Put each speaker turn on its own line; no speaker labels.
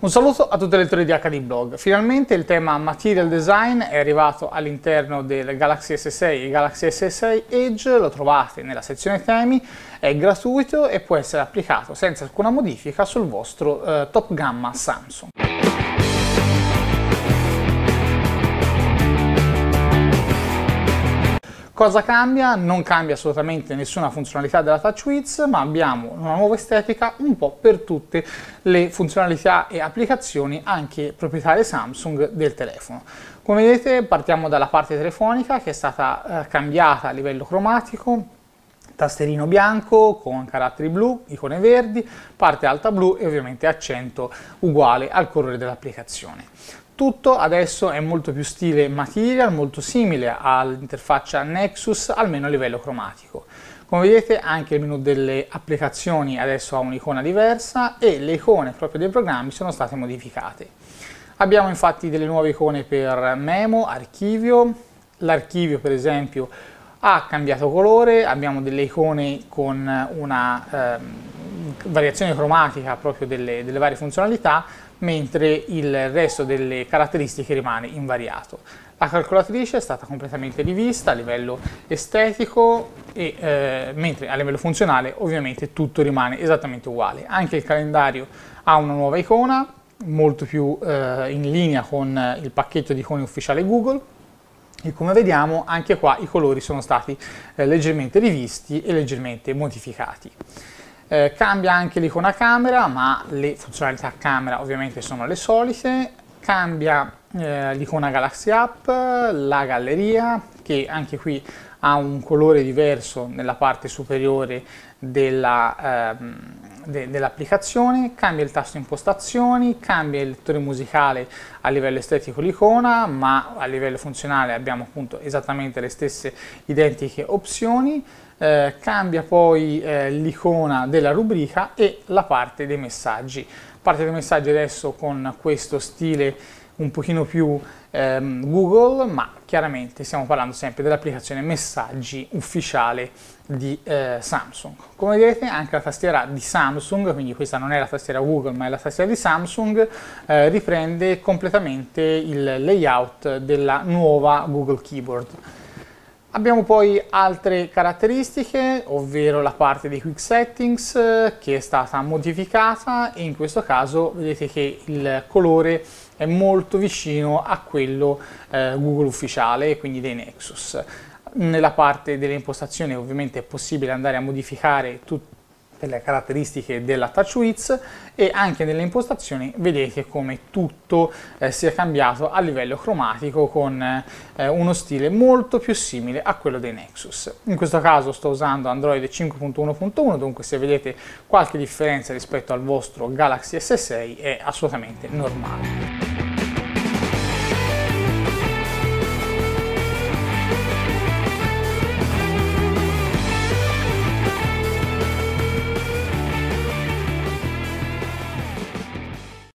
Un saluto a tutte le lettori di HD Blog. Finalmente il tema Material Design è arrivato all'interno del Galaxy S6 e Galaxy S6 Edge, lo trovate nella sezione temi, è gratuito e può essere applicato senza alcuna modifica sul vostro eh, top gamma Samsung. Cosa cambia? Non cambia assolutamente nessuna funzionalità della TouchWiz, ma abbiamo una nuova estetica un po' per tutte le funzionalità e applicazioni anche proprietarie Samsung del telefono. Come vedete partiamo dalla parte telefonica che è stata eh, cambiata a livello cromatico, tasterino bianco con caratteri blu, icone verdi, parte alta blu e ovviamente accento uguale al colore dell'applicazione. Tutto adesso è molto più stile material, molto simile all'interfaccia Nexus, almeno a livello cromatico. Come vedete anche il menu delle applicazioni adesso ha un'icona diversa e le icone proprio dei programmi sono state modificate. Abbiamo infatti delle nuove icone per memo, archivio, l'archivio per esempio ha cambiato colore, abbiamo delle icone con una eh, variazione cromatica proprio delle, delle varie funzionalità, mentre il resto delle caratteristiche rimane invariato. La calcolatrice è stata completamente rivista a livello estetico e eh, mentre a livello funzionale ovviamente tutto rimane esattamente uguale. Anche il calendario ha una nuova icona molto più eh, in linea con il pacchetto di icone ufficiale Google e come vediamo anche qua i colori sono stati eh, leggermente rivisti e leggermente modificati. Eh, cambia anche l'icona camera, ma le funzionalità camera ovviamente sono le solite. Cambia eh, l'icona Galaxy App, la galleria, che anche qui ha un colore diverso nella parte superiore della, ehm, de dell'applicazione, cambia il tasto impostazioni, cambia il lettore musicale a livello estetico l'icona, ma a livello funzionale abbiamo appunto esattamente le stesse identiche opzioni, eh, cambia poi eh, l'icona della rubrica e la parte dei messaggi. Parte dei messaggi adesso con questo stile un pochino più ehm, Google, ma chiaramente stiamo parlando sempre dell'applicazione messaggi ufficiale di eh, Samsung. Come vedete anche la tastiera di Samsung, quindi questa non è la tastiera Google ma è la tastiera di Samsung, eh, riprende completamente il layout della nuova Google Keyboard. Abbiamo poi altre caratteristiche, ovvero la parte dei quick settings eh, che è stata modificata e in questo caso vedete che il colore è molto vicino a quello eh, Google ufficiale, quindi dei Nexus. Nella parte delle impostazioni ovviamente è possibile andare a modificare tutto delle caratteristiche della TouchWiz e anche nelle impostazioni vedete come tutto eh, sia cambiato a livello cromatico con eh, uno stile molto più simile a quello dei Nexus. In questo caso sto usando Android 5.1.1 dunque se vedete qualche differenza rispetto al vostro Galaxy S6 è assolutamente normale.